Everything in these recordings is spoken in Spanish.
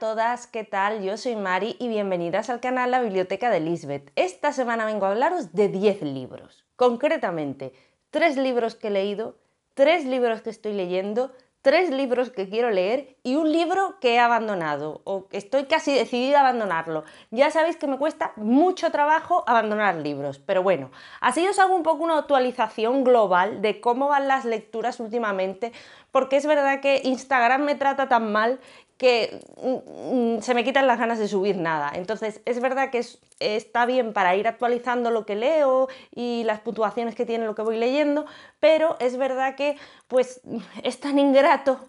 todas, ¿qué tal? Yo soy Mari y bienvenidas al canal La Biblioteca de Lisbeth. Esta semana vengo a hablaros de 10 libros. Concretamente, 3 libros que he leído, 3 libros que estoy leyendo, 3 libros que quiero leer y un libro que he abandonado o estoy casi decidida a abandonarlo. Ya sabéis que me cuesta mucho trabajo abandonar libros, pero bueno, así os hago un poco una actualización global de cómo van las lecturas últimamente, porque es verdad que Instagram me trata tan mal que mm, mm, se me quitan las ganas de subir nada. Entonces, es verdad que está bien para ir actualizando lo que leo y las puntuaciones que tiene lo que voy leyendo, pero es verdad que pues es tan ingrato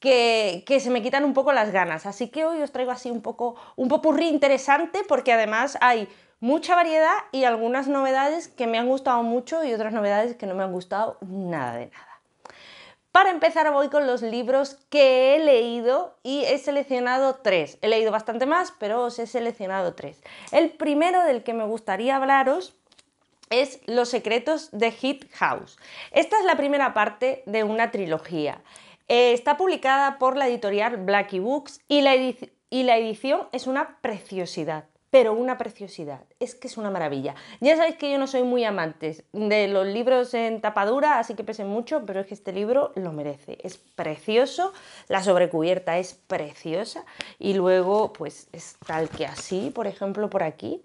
que, se me quitan un poco las ganas. Así que hoy os traigo así un poco un popurrí interesante porque además hay mucha variedad y algunas novedades que me han gustado mucho y otras novedades que no me han gustado nada de nada. Para empezar voy con los libros que he leído y he seleccionado tres. He leído bastante más, pero os he seleccionado tres. El primero del que me gustaría hablaros es Los secretos de Hit House. Esta es la primera parte de una trilogía. Eh, está publicada por la editorial Blackie Books y la edición es una preciosidad pero una preciosidad. Es que es una maravilla. Ya sabéis que yo no soy muy amante de los libros en tapadura, así que pesen mucho, pero es que este libro lo merece. Es precioso, la sobrecubierta es preciosa y luego pues es tal que así, por ejemplo, por aquí.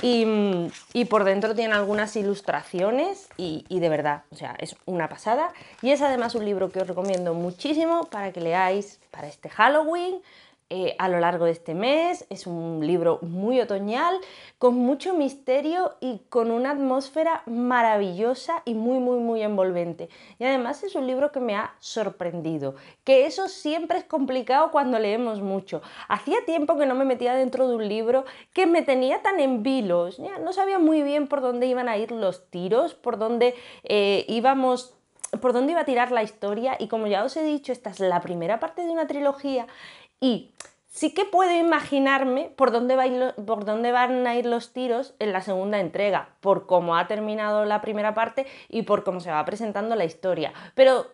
Y, por dentro tiene algunas ilustraciones y, y de verdad, o sea, es una pasada. Y es además un libro que os recomiendo muchísimo para que leáis para este Halloween, eh, a lo largo de este mes. Es un libro muy otoñal, con mucho misterio y con una atmósfera maravillosa y muy, muy, muy envolvente. Y además es un libro que me ha sorprendido, que eso siempre es complicado cuando leemos mucho. Hacía tiempo que no me metía dentro de un libro que me tenía tan en vilos, ya no sabía muy bien por dónde iban a ir los tiros, por dónde eh, íbamos por dónde iba a tirar la historia y como ya os he dicho, esta es la primera parte de una trilogía y sí que puedo imaginarme por dónde, van a ir los tiros en la segunda entrega, por cómo ha terminado la primera parte y por cómo se va presentando la historia. Pero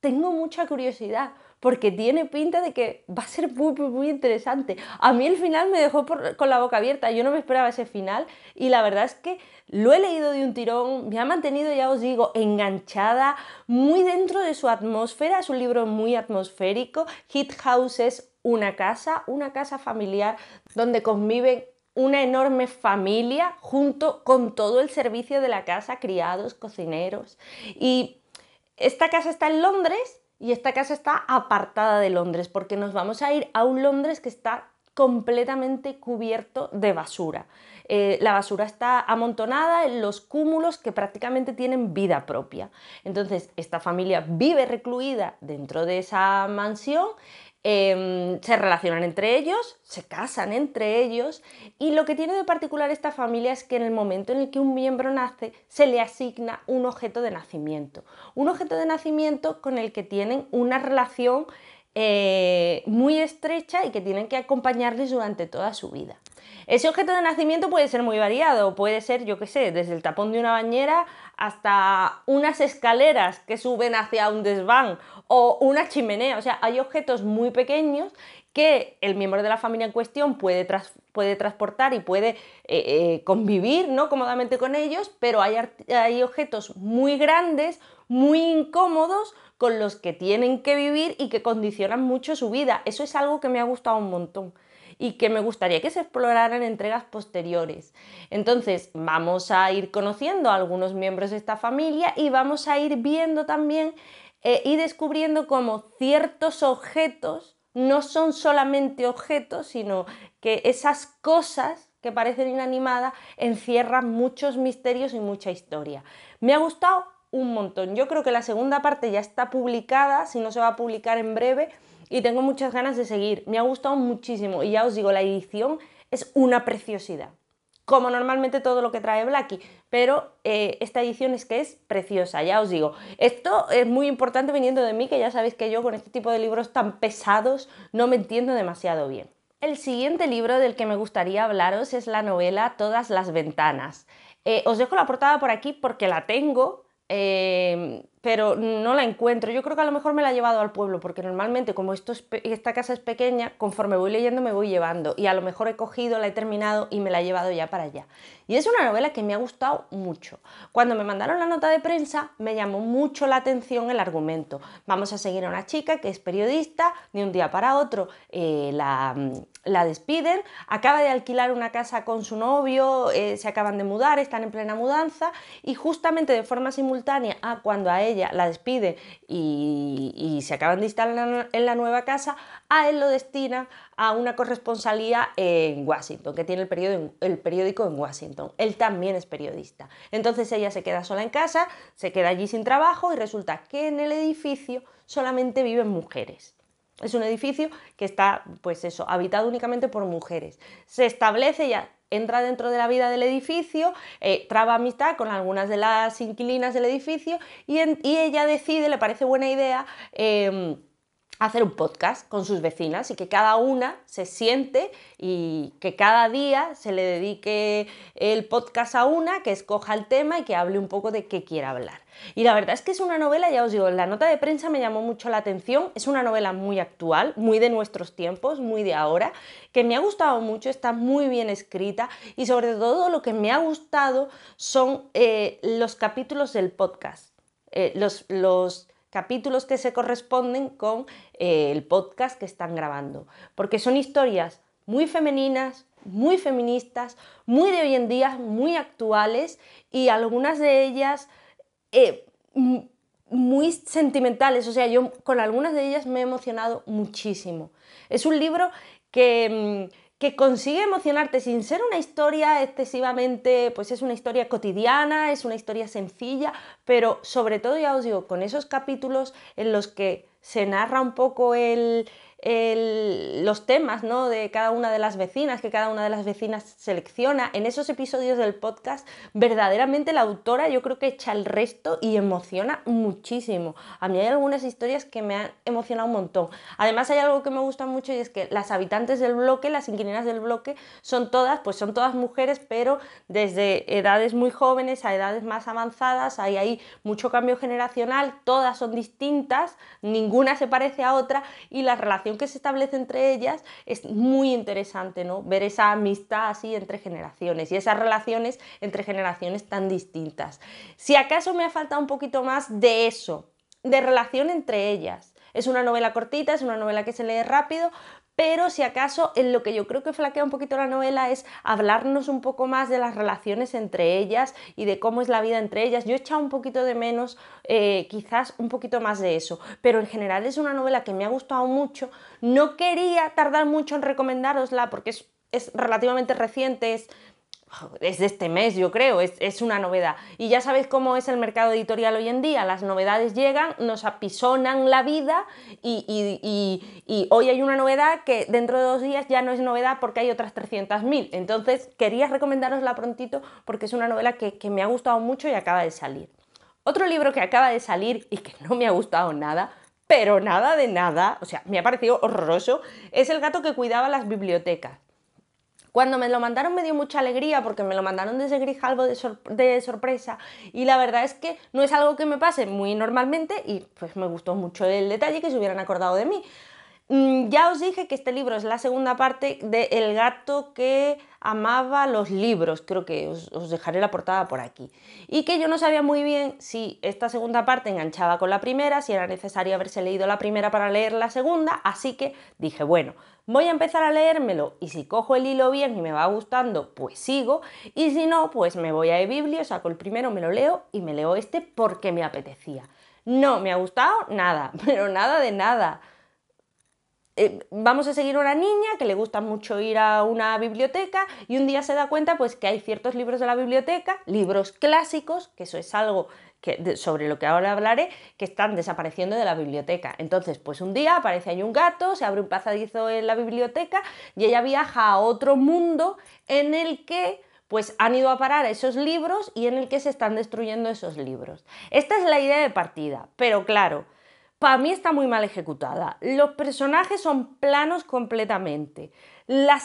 tengo mucha curiosidad porque tiene pinta de que va a ser muy, interesante. A mí el final me dejó con la boca abierta, yo no me esperaba ese final y la verdad es que lo he leído de un tirón, me ha mantenido, ya os digo, enganchada, muy dentro de su atmósfera, es un libro muy atmosférico, Hit House es una casa, una casa familiar donde conviven una enorme familia junto con todo el servicio de la casa, criados, cocineros. Y esta casa está en Londres y esta casa está apartada de Londres porque nos vamos a ir a un Londres que está completamente cubierto de basura. Eh, la basura está amontonada en los cúmulos que prácticamente tienen vida propia. Entonces, esta familia vive recluida dentro de esa mansión Em, se relacionan entre ellos, se casan entre ellos y lo que tiene de particular esta familia es que en el momento en el que un miembro nace se le asigna un objeto de nacimiento, un objeto de nacimiento con el que tienen una relación eh, muy estrecha y que tienen que acompañarles durante toda su vida. Ese objeto de nacimiento puede ser muy variado, puede ser, yo qué sé, desde el tapón de una bañera hasta unas escaleras que suben hacia un desván o una chimenea, o sea, hay objetos muy pequeños que el miembro de la familia en cuestión puede, puede transportar y puede eh, eh, convivir ¿no? cómodamente con ellos, pero hay objetos muy grandes, muy incómodos, con los que tienen que vivir y que condicionan mucho su vida. Eso es algo que me ha gustado un montón y que me gustaría que se exploraran en entregas posteriores. Entonces, vamos a ir conociendo a algunos miembros de esta familia y vamos a ir viendo también eh, y descubriendo cómo ciertos objetos no son solamente objetos, sino que esas cosas que parecen inanimadas encierran muchos misterios y mucha historia. Me ha gustado un montón. Yo creo que la segunda parte ya está publicada, si no se va a publicar en breve, y tengo muchas ganas de seguir. Me ha gustado muchísimo y ya os digo, la edición es una preciosidad, como normalmente todo lo que trae Blackie, pero eh, esta edición es que es preciosa, ya os digo. Esto es muy importante viniendo de mí, que ya sabéis que yo con este tipo de libros tan pesados no me entiendo demasiado bien. El siguiente libro del que me gustaría hablaros es la novela Todas las ventanas. Eh, os dejo la portada por aquí porque la tengo, Em, pero no la encuentro. Yo creo que a lo mejor me la he llevado al pueblo, porque normalmente como esto esta casa es pequeña, conforme voy leyendo me voy llevando y a lo mejor he cogido, la he terminado y me la he llevado ya para allá. Y es una novela que me ha gustado mucho. Cuando me mandaron la nota de prensa me llamó mucho la atención el argumento. Vamos a seguir a una chica que es periodista, de un día para otro eh, la, despiden, acaba de alquilar una casa con su novio, eh, se acaban de mudar, están en plena mudanza y justamente de forma simultánea a cuando a ella la despide y se acaban de instalar en la nueva casa, a él lo destina a una corresponsalía en Washington, que tiene el periódico, en Washington. Él también es periodista. Entonces ella se queda sola en casa, se queda allí sin trabajo y resulta que en el edificio solamente viven mujeres. Es un edificio que está, pues eso, habitado únicamente por mujeres. Se establece ya entra dentro de la vida del edificio, eh, traba amistad con algunas de las inquilinas del edificio y, ella decide, le parece buena idea, em, hacer un podcast con sus vecinas y que cada una se siente y que cada día se le dedique el podcast a una, que escoja el tema y que hable un poco de qué quiera hablar. Y la verdad es que es una novela, ya os digo, la nota de prensa me llamó mucho la atención, es una novela muy actual, muy de nuestros tiempos, muy de ahora, que me ha gustado mucho, está muy bien escrita y sobre todo lo que me ha gustado son eh, los capítulos del podcast. Eh, los, los capítulos que se corresponden con eh, el podcast que están grabando, porque son historias muy femeninas, muy feministas, muy de hoy en día, muy actuales y algunas de ellas eh, muy sentimentales, o sea, yo con algunas de ellas me he emocionado muchísimo. Es un libro que, mm, que consigue emocionarte sin ser una historia excesivamente, pues es una historia cotidiana, es una historia sencilla, pero sobre todo ya os digo, con esos capítulos en los que se narra un poco el, los temas de cada una de las vecinas, que cada una de las vecinas selecciona. En esos episodios del podcast, verdaderamente la autora yo creo que echa el resto y emociona muchísimo. A mí hay algunas historias que me han emocionado un montón. Además hay algo que me gusta mucho y es que las habitantes del bloque, las inquilinas del bloque, son todas, pues son todas mujeres, pero desde edades muy jóvenes a edades más avanzadas, hay ahí mucho cambio generacional, todas son distintas, ninguna se parece a otra y las relaciones que se establece entre ellas es muy interesante, ¿no? Ver esa amistad así entre generaciones y esas relaciones entre generaciones tan distintas. Si acaso me ha faltado un poquito más de eso, de relación entre ellas. Es una novela cortita, es una novela que se lee rápido, pero si acaso en lo que yo creo que flaquea un poquito la novela es hablarnos un poco más de las relaciones entre ellas y de cómo es la vida entre ellas. Yo he echado un poquito de menos eh, quizás un poquito más de eso, pero en general es una novela que me ha gustado mucho. No quería tardar mucho en recomendarosla porque es, es relativamente reciente, es de este mes, yo creo, es, una novedad. Y ya sabéis cómo es el mercado editorial hoy en día, las novedades llegan, nos apisonan la vida y, hoy hay una novedad que dentro de dos días ya no es novedad porque hay otras 300.000. Entonces quería recomendarosla prontito porque es una novela que, que me ha gustado mucho y acaba de salir. Otro libro que acaba de salir y que no me ha gustado nada, pero nada de nada, o sea, me ha parecido horroroso, es El gato que cuidaba las bibliotecas. Cuando me lo mandaron me dio mucha alegría porque me lo mandaron desde Grijalvo de, sorpresa y la verdad es que no es algo que me pase muy normalmente y pues me gustó mucho el detalle que se hubieran acordado de mí. Mm, ya os dije que este libro es la segunda parte de El gato que amaba los libros, creo que os, dejaré la portada por aquí. Y que yo no sabía muy bien si esta segunda parte enganchaba con la primera, si era necesario haberse leído la primera para leer la segunda, así que dije, bueno, voy a empezar a leérmelo y si cojo el hilo bien y me va gustando, pues sigo y si no, pues me voy a eBiblio, saco el primero, me lo leo y me leo este porque me apetecía. No, me ha gustado nada, pero nada de nada. Eh, vamos a seguir una niña que le gusta mucho ir a una biblioteca y un día se da cuenta pues que hay ciertos libros de la biblioteca, libros clásicos, que eso es algo sobre lo que ahora hablaré, que están desapareciendo de la biblioteca. Entonces, pues un día aparece ahí un gato, se abre un pasadizo en la biblioteca y ella viaja a otro mundo en el que pues han ido a parar esos libros y en el que se están destruyendo esos libros. Esta es la idea de partida, pero claro, para mí está muy mal ejecutada. Los personajes son planos completamente. las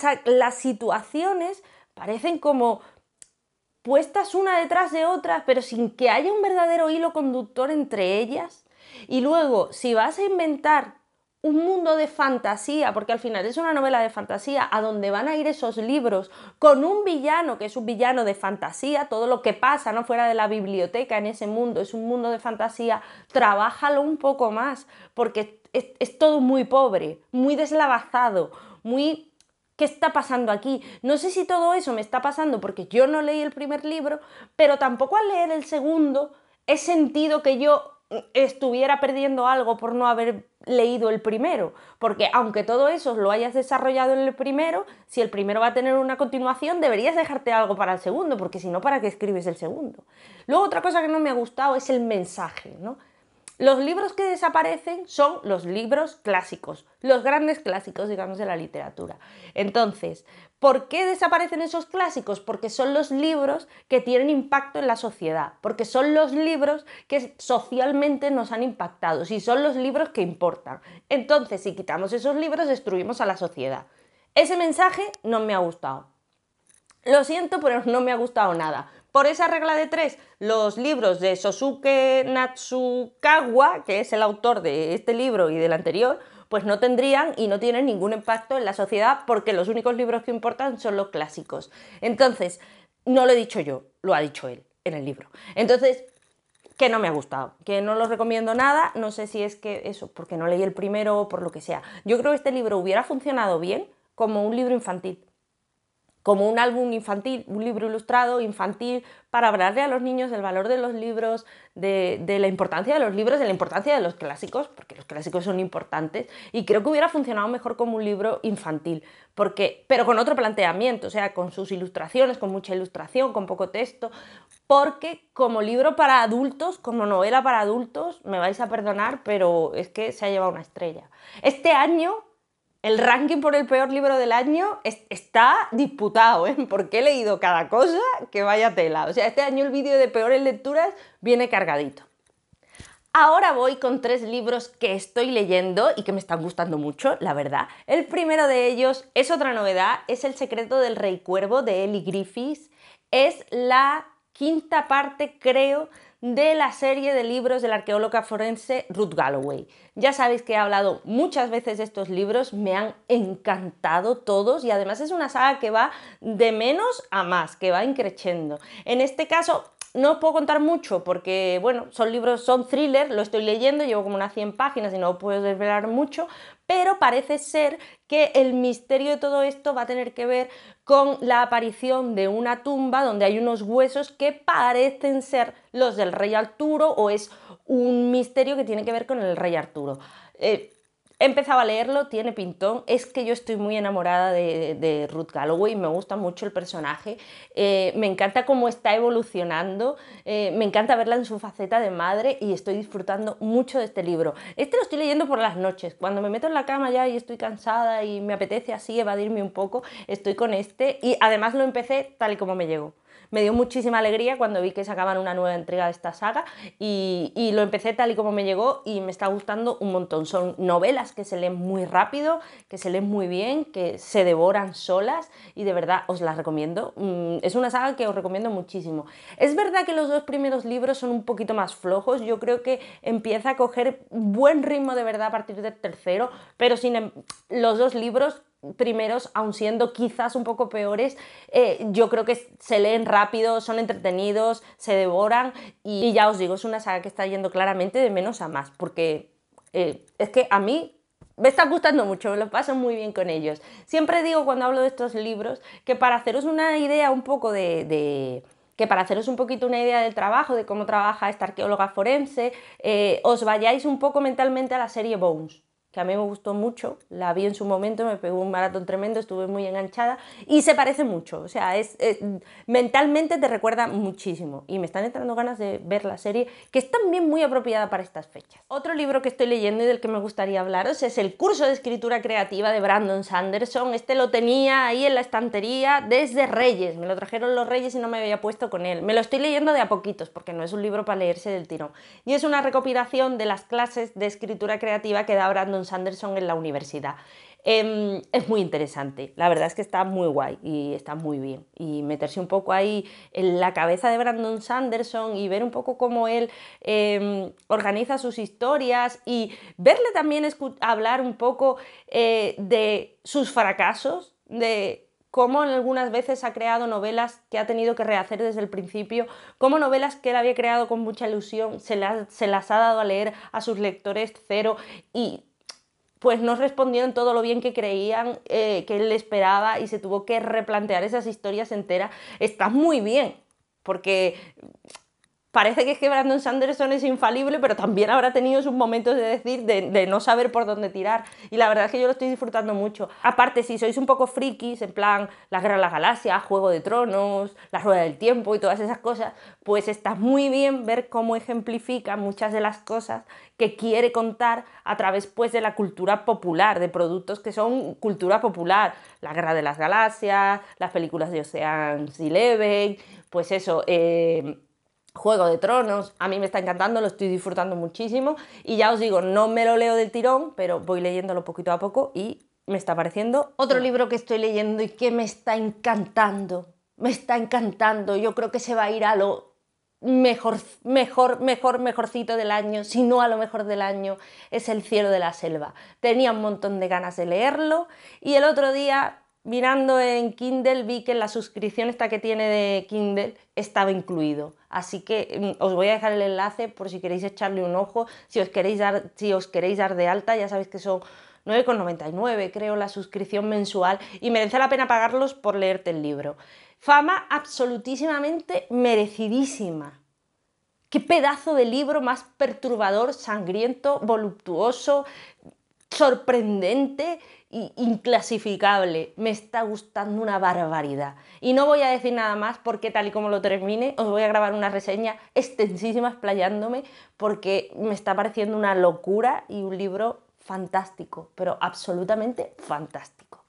situaciones parecen como puestas una detrás de otra, pero sin que haya un verdadero hilo conductor entre ellas. Y luego, si vas a inventar un mundo de fantasía, porque al final es una novela de fantasía, a donde van a ir esos libros, con un villano que es un villano de fantasía, todo lo que pasa no fuera de la biblioteca en ese mundo es un mundo de fantasía, trabájalo un poco más, porque es todo muy pobre, muy deslavazado, muy ¿Qué está pasando aquí? No sé si todo eso me está pasando porque yo no leí el primer libro, pero tampoco al leer el segundo he sentido que yo mm, estuviera perdiendo algo por no haber leído el primero, porque aunque todo eso lo hayas desarrollado en el primero, si el primero va a tener una continuación, deberías dejarte algo para el segundo, porque si no, ¿para qué escribes el segundo? Luego otra cosa que no me ha gustado es el mensaje, ¿no? Los libros que desaparecen son los libros clásicos, los grandes clásicos, digamos, de la literatura. Entonces, ¿por qué desaparecen esos clásicos? Porque son los libros que tienen impacto en la sociedad, porque son los libros que socialmente nos han impactado, y son los libros que importan. Entonces, si quitamos esos libros, destruimos a la sociedad. Ese mensaje no me ha gustado. Lo siento, pero no me ha gustado nada. Por esa regla de tres, los libros de Sosuke Natsukawa, que es el autor de este libro y del anterior, pues no tendrían y no tienen ningún impacto en la sociedad porque los únicos libros que importan son los clásicos. Entonces, no lo he dicho yo, lo ha dicho él en el libro. Entonces, que no me ha gustado, que no lo recomiendo nada, no sé si es que eso, porque no leí el primero o por lo que sea. Yo creo que este libro hubiera funcionado bien como un libro infantil, como un álbum infantil, un libro ilustrado infantil, para hablarle a los niños del valor de los libros, de, la importancia de los libros, de la importancia de los clásicos, porque los clásicos son importantes, y creo que hubiera funcionado mejor como un libro infantil, porque, pero con otro planteamiento, o sea, con sus ilustraciones, con mucha ilustración, con poco texto, porque como libro para adultos, como novela para adultos, me vais a perdonar, pero es que se ha llevado una estrella. Este año el ranking por el peor libro del año está disputado, ¿eh? porque he leído cada cosa que vaya tela. O sea, este año el vídeo de peores lecturas viene cargadito. Ahora voy con tres libros que estoy leyendo y que me están gustando mucho, la verdad. El primero de ellos es otra novedad, es El secreto del rey cuervo de Ellie Griffiths. Es la quinta parte, creo, de la serie de libros del la arqueóloga forense Ruth Galloway. Ya sabéis que he hablado muchas veces de estos libros, me han encantado todos y además es una saga que va de menos a más, que va increciendo. En este caso, no os puedo contar mucho porque, bueno, son libros, son thrillers, lo estoy leyendo, llevo como unas 100 páginas y no puedo desvelar mucho, pero parece ser que el misterio de todo esto va a tener que ver con la aparición de una tumba donde hay unos huesos que parecen ser los del rey Arturo o es un misterio que tiene que ver con el rey Arturo. Eh, Empezaba a leerlo, tiene pintón. Es que yo estoy muy enamorada de, Ruth Galloway, me gusta mucho el personaje, eh, me encanta cómo está evolucionando, eh, me encanta verla en su faceta de madre y estoy disfrutando mucho de este libro. Este lo estoy leyendo por las noches, cuando me meto en la cama ya y estoy cansada y me apetece así evadirme un poco, estoy con este y además lo empecé tal y como me llegó. Me dio muchísima alegría cuando vi que sacaban una nueva entrega de esta saga y, lo empecé tal y como me llegó y me está gustando un montón. Son novelas que se leen muy rápido, que se leen muy bien, que se devoran solas y de verdad os las recomiendo. Mm, es una saga que os recomiendo muchísimo. Es verdad que los dos primeros libros son un poquito más flojos, yo creo que empieza a coger buen ritmo de verdad a partir del tercero, pero sin em, los dos libros primeros, aun siendo quizás un poco peores, eh, yo creo que se leen rápido, son entretenidos, se devoran y, ya os digo, es una saga que está yendo claramente de menos a más, porque eh, es que a mí me está gustando mucho, me lo paso muy bien con ellos. Siempre digo cuando hablo de estos libros que para haceros una idea un poco de, que para haceros un poquito una idea del trabajo, de cómo trabaja esta arqueóloga forense, eh, os vayáis un poco mentalmente a la serie Bones que a mí me gustó mucho, la vi en su momento, me pegó un maratón tremendo, estuve muy enganchada y se parece mucho, o sea, es, eh, mentalmente te recuerda muchísimo y me están entrando ganas de ver la serie, que es también muy apropiada para estas fechas. Otro libro que estoy leyendo y del que me gustaría hablaros es el curso de escritura creativa de Brandon Sanderson, este lo tenía ahí en la estantería desde Reyes, me lo trajeron los Reyes y no me había puesto con él, me lo estoy leyendo de a poquitos porque no es un libro para leerse del tirón y es una recopilación de las clases de escritura creativa que da Brandon Sanderson en la universidad. Em, es muy interesante, la verdad es que está muy guay y está muy bien. Y meterse un poco ahí en la cabeza de Brandon Sanderson y ver un poco cómo él em, organiza sus historias y verle también hablar un poco eh, de sus fracasos, de cómo algunas veces ha creado novelas que ha tenido que rehacer desde el principio, cómo novelas que él había creado con mucha ilusión, se las, se las ha dado a leer a sus lectores cero y pues no respondieron todo lo bien que creían eh, que él esperaba y se tuvo que replantear esas historias enteras, está muy bien, porque parece que es Brandon Sanderson es infalible, pero también habrá tenido sus momentos de decir, de, no saber por dónde tirar. Y la verdad es que yo lo estoy disfrutando mucho. Aparte, si sois un poco frikis, en plan La Guerra de las Galaxias, Juego de Tronos, La Rueda del Tiempo y todas esas cosas, pues está muy bien ver cómo ejemplifica muchas de las cosas que quiere contar a través pues, de la cultura popular, de productos que son cultura popular. La Guerra de las Galaxias, las películas de Ocean's Eleven, pues eso... Eh, Juego de Tronos, a mí me está encantando, lo estoy disfrutando muchísimo y ya os digo, no me lo leo del tirón, pero voy leyéndolo poquito a poco y me está pareciendo. Otro libro que estoy leyendo y que me está encantando, me está encantando, yo creo que se va a ir a lo mejor, mejor, mejor, mejorcito del año, si no a lo mejor del año, es El cielo de la selva. Tenía un montón de ganas de leerlo y el otro día mirando en Kindle vi que la suscripción esta que tiene de Kindle estaba incluido. Así que mm, os voy a dejar el enlace por si queréis echarle un ojo, si os queréis dar, si os queréis dar de alta, ya sabéis que son 9,99 creo la suscripción mensual y merece la pena pagarlos por leerte el libro. Fama absolutísimamente merecidísima. Qué pedazo de libro más perturbador, sangriento, voluptuoso, sorprendente e inclasificable. Me está gustando una barbaridad. Y no voy a decir nada más porque tal y como lo termine, os voy a grabar una reseña extensísima explayándome porque me está pareciendo una locura y un libro fantástico, pero absolutamente fantástico.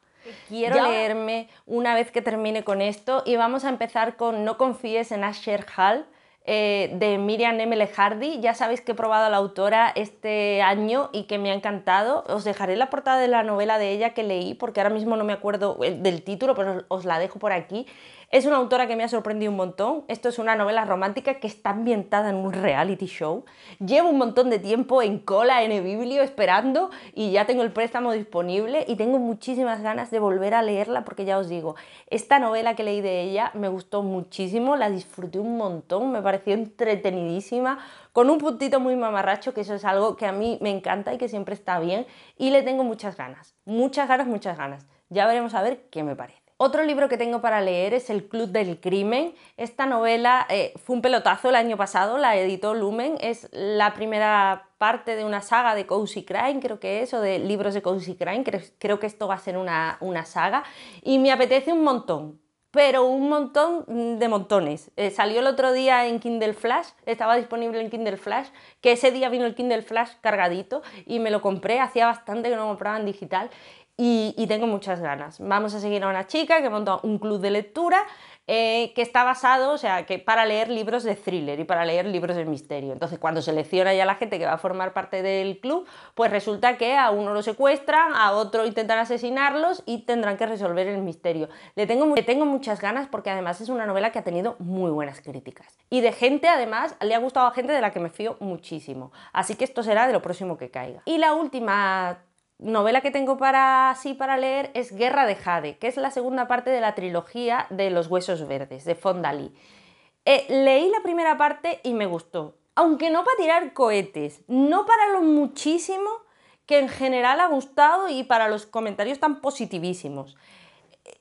Quiero leerme una vez que termine con esto y vamos a empezar con No confíes en Asher Hall eh, de Miriam M. Hardy, Ya sabéis que he probado a la autora este año y que me ha encantado. Os dejaré la portada de la novela de ella que leí, porque ahora mismo no me acuerdo del título, pero os la dejo por aquí. Es una autora que me ha sorprendido un montón. Esto es una novela romántica que está ambientada en un reality show. Llevo un montón de tiempo en cola en el biblio esperando y ya tengo el préstamo disponible y tengo muchísimas ganas de volver a leerla porque ya os digo, esta novela que leí de ella me gustó muchísimo, la disfruté un montón, me pareció entretenidísima, con un puntito muy mamarracho, que eso es algo que a mí me encanta y que siempre está bien y le tengo muchas ganas, muchas ganas, muchas ganas. Ya veremos a ver qué me parece. Otro libro que tengo para leer es El Club del Crimen. Esta novela eh, fue un pelotazo el año pasado, la editó Lumen. Es la primera parte de una saga de Cozy Crime, creo que es, o de libros de Cozy Crime. Creo, que esto va a ser una, saga. Y me apetece un montón pero un montón de montones. Eh, salió el otro día en Kindle Flash, estaba disponible en Kindle Flash, que ese día vino el Kindle Flash cargadito y me lo compré, hacía bastante que no compraba en digital y, tengo muchas ganas. Vamos a seguir a una chica que montó un club de lectura eh, que está basado, o sea, que para leer libros de thriller y para leer libros de misterio. Entonces, cuando selecciona ya la gente que va a formar parte del club, pues resulta que a uno lo secuestran, a otro intentan asesinarlos y tendrán que resolver el misterio. Le tengo, le tengo muchas ganas porque además es una novela que ha tenido muy buenas críticas. Y de gente, además, le ha gustado a gente de la que me fío muchísimo. Así que esto será de lo próximo que caiga. Y la última novela que tengo para sí para leer es Guerra de Jade, que es la segunda parte de la trilogía de Los Huesos Verdes, de Fondalí. Eh, leí la primera parte y me gustó, aunque no para tirar cohetes, no para lo muchísimo que en general ha gustado y para los comentarios tan positivísimos. Eh,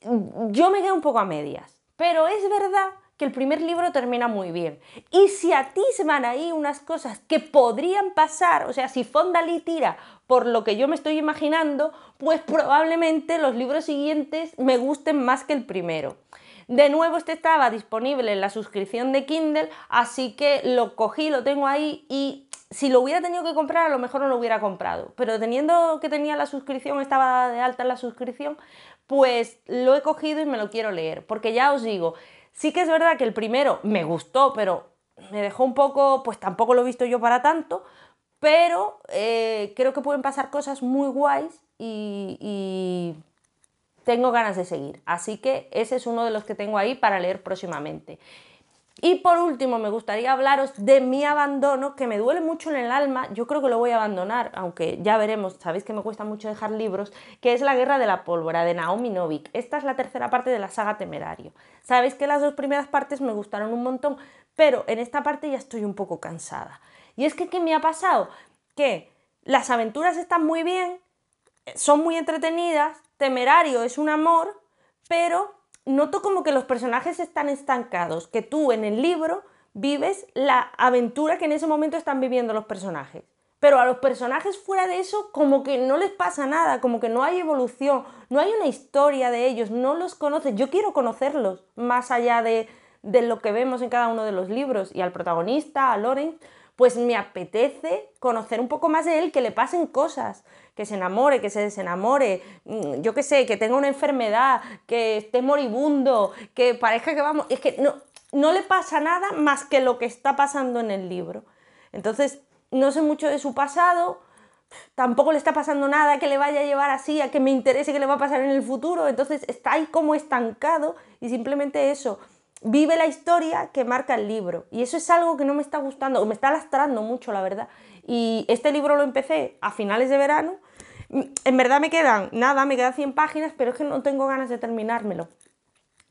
yo me quedé un poco a medias, pero es verdad que el primer libro termina muy bien. Y si van ahí unas cosas que podrían pasar, o sea, si Lee tira por lo que yo me estoy imaginando, pues probablemente los libros siguientes me gusten más que el primero. De nuevo, este estaba disponible en la suscripción de Kindle, así que lo cogí, lo tengo ahí y si lo hubiera tenido que comprar, a lo mejor no lo hubiera comprado. Pero teniendo que tenía la suscripción, estaba de alta la suscripción, pues lo he cogido y me lo quiero leer. Porque ya os digo, Sí que es verdad que el primero me gustó, pero me dejó un poco, pues tampoco lo he visto yo para tanto, pero eh, creo que pueden pasar cosas muy guays y, tengo ganas de seguir. Así que ese es uno de los que tengo ahí para leer próximamente. Y por último, me gustaría hablaros de mi abandono, que me duele mucho en el alma, yo creo que lo voy a abandonar, aunque ya veremos, sabéis que me cuesta mucho dejar libros, que es La Guerra de la Pólvora de Naomi Novik. Esta es la tercera parte de la saga Temerario. Sabéis que las dos primeras partes me gustaron un montón, pero en esta parte ya estoy un poco cansada. Y es que, ¿qué me ha pasado? Que las aventuras están muy bien, eh, son muy entretenidas, Temerario es un amor, pero noto como que los personajes están estancados, que tú en el libro vives la aventura que en ese momento están viviendo los personajes. Pero a los personajes fuera de eso como que no les pasa nada, como que no hay evolución, no hay una historia de ellos, no los conoces. Yo quiero conocerlos más allá de, lo que vemos en cada uno de los libros y al protagonista, a Lorenz, pues me apetece conocer un poco más de él, que le pasen cosas, que se enamore, que se desenamore, mm, yo qué sé, que tenga una enfermedad, que esté moribundo, que parezca que vamos, es que no, no le pasa nada más que lo que está pasando en el libro. Entonces, no sé mucho de su pasado, tampoco le está pasando nada que le vaya a llevar así, a que me interese qué le va a pasar en el futuro, entonces está ahí como estancado y simplemente eso, vive la historia que marca el libro. Y eso es algo que no me está gustando, me está lastrando mucho, la verdad. Y este libro lo empecé a finales de verano en verdad me quedan nada, me quedan 100 páginas, pero es que no tengo ganas de terminármelo.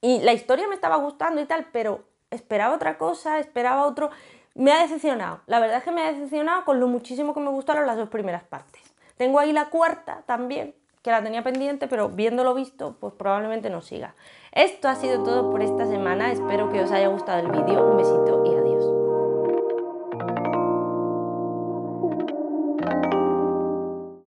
Y la historia me estaba gustando y tal, pero esperaba otra cosa, esperaba otro. Me ha decepcionado. La verdad es que me ha decepcionado con lo muchísimo que me gustaron las dos primeras partes. Tengo ahí la cuarta también, que la tenía pendiente, pero viéndolo visto, pues probablemente no siga. Esto ha sido todo por esta semana. Espero que os haya gustado el vídeo. Un besito y